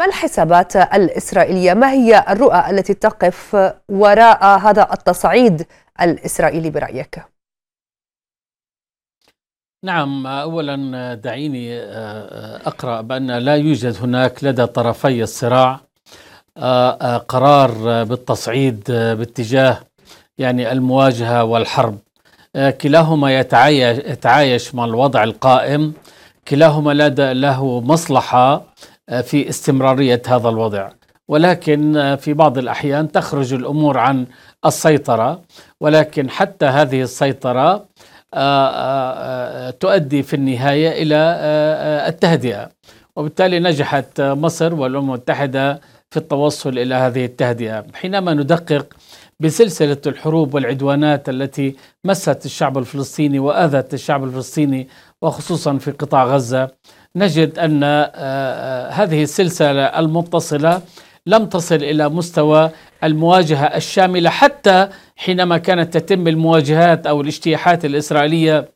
ما الحسابات الإسرائيلية؟ ما هي الرؤى التي تقف وراء هذا التصعيد الإسرائيلي برأيك؟ نعم أولا دعيني آه، آه، أقرأ بأن لا يوجد هناك لدى طرفي الصراع آه، قرار بالتصعيد باتجاه يعني المواجهة والحرب كلاهما يتعايش مع الوضع القائم كلاهما لدى له مصلحة في استمراريه هذا الوضع ولكن آه، في بعض الاحيان تخرج الامور عن السيطره ولكن حتى هذه السيطره آه، آه، تؤدي في النهايه الى التهدئه وبالتالي نجحت مصر والامم المتحده في التوصل الى هذه التهدئه حينما ندقق بسلسله الحروب والعدوانات التي مست الشعب الفلسطيني واذت الشعب الفلسطيني وخصوصا في قطاع غزه نجد أن آه، آه، هذه السلسلة المتصلة لم تصل إلى مستوى المواجهة الشاملة حتى حينما كانت تتم المواجهات أو الاجتياحات الإسرائيلية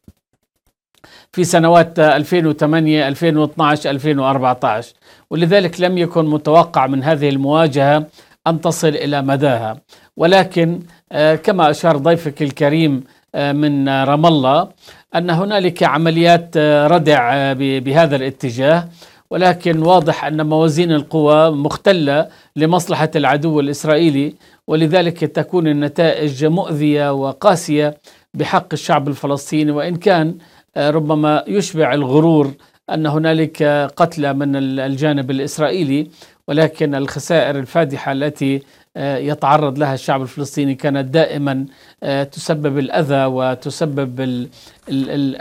في سنوات 2008 2012 2014 ولذلك لم يكن متوقع من هذه المواجهة أن تصل إلى مداها ولكن آه، كما أشار ضيفك الكريم من رام الله أن هنالك عمليات آه، ردع آه، بهذا الاتجاه ولكن واضح أن موازين القوى مختلة لمصلحة العدو الإسرائيلي ولذلك تكون النتائج مؤذية وقاسية بحق الشعب الفلسطيني وإن كان آه، ربما يشبع الغرور أن هنالك قتلى من الجانب الإسرائيلي ولكن الخسائر الفادحة التي آه، يتعرض لها الشعب الفلسطيني كانت دائما آه، تسبب الأذى وتسبب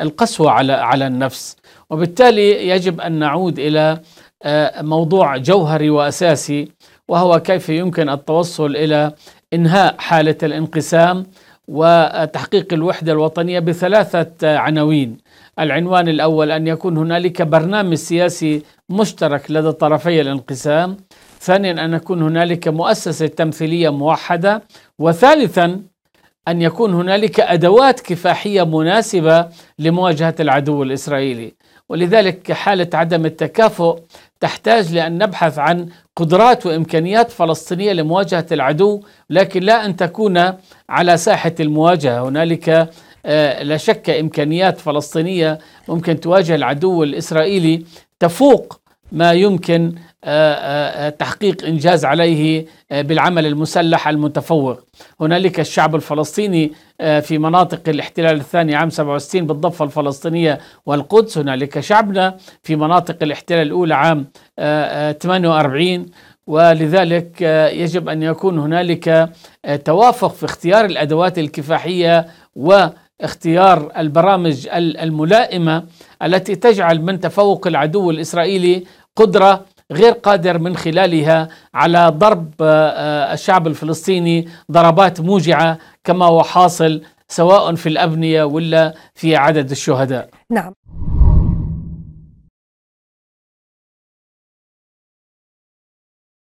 القسوة على على النفس وبالتالي يجب أن نعود إلى آه، موضوع جوهري وأساسي وهو كيف يمكن التوصل إلى إنهاء حالة الانقسام وتحقيق الوحدة الوطنية بثلاثة عناوين العنوان الأول أن يكون هنالك برنامج سياسي مشترك لدى طرفي الانقسام ثانيا أن يكون هنالك مؤسسة تمثيلية موحدة وثالثا أن يكون هنالك أدوات كفاحية مناسبة لمواجهة العدو الإسرائيلي ولذلك حالة عدم التكافؤ تحتاج لأن نبحث عن قدرات وإمكانيات فلسطينية لمواجهة العدو لكن لا أن تكون على ساحة المواجهة هنالك آه، لا شك إمكانيات فلسطينية ممكن تواجه العدو الإسرائيلي تفوق ما يمكن آه، آه، آه، تحقيق انجاز عليه بالعمل المسلح المتفوق. هنالك الشعب الفلسطيني في مناطق الاحتلال الثاني عام 67 بالضفه الفلسطينيه والقدس، هنالك شعبنا في مناطق الاحتلال الاولى عام 48 ولذلك يجب ان يكون هنالك توافق في اختيار الادوات الكفاحيه و اختيار البرامج الملائمه التي تجعل من تفوق العدو الاسرائيلي قدرة غير قادر من خلالها على ضرب آه، آه، الشعب الفلسطيني ضربات موجعة كما هو حاصل سواء في الأبنية ولا في عدد الشهداء نعم